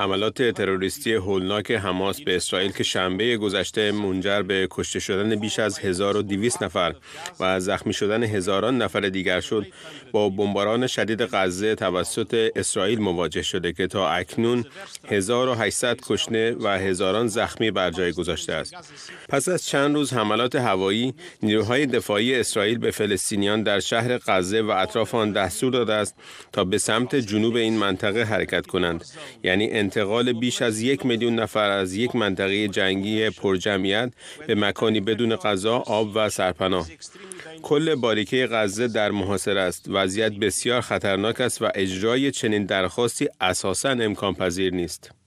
حملات تروریستی هولناک حماس به اسرائیل که شنبه گذشته منجر به کشته شدن بیش از 1200 نفر و زخمی شدن هزاران نفر دیگر شد با بمباران شدید غزه توسط اسرائیل مواجه شده که تا اکنون 1800 کشته و هزاران زخمی بر جای گذاشته است پس از چند روز حملات هوایی نیروهای دفاعی اسرائیل به فلسطینیان در شهر غزه و اطراف آن دستور داده است تا به سمت جنوب این منطقه حرکت کنند یعنی انتقال بیش از یک میلیون نفر از یک منطقه جنگی پرجمعیت به مکانی بدون غذا، آب و سرپناه. کل باریکه غزه در محاصره است. وضعیت بسیار خطرناک است و اجرای چنین درخواستی اساساً امکان پذیر نیست.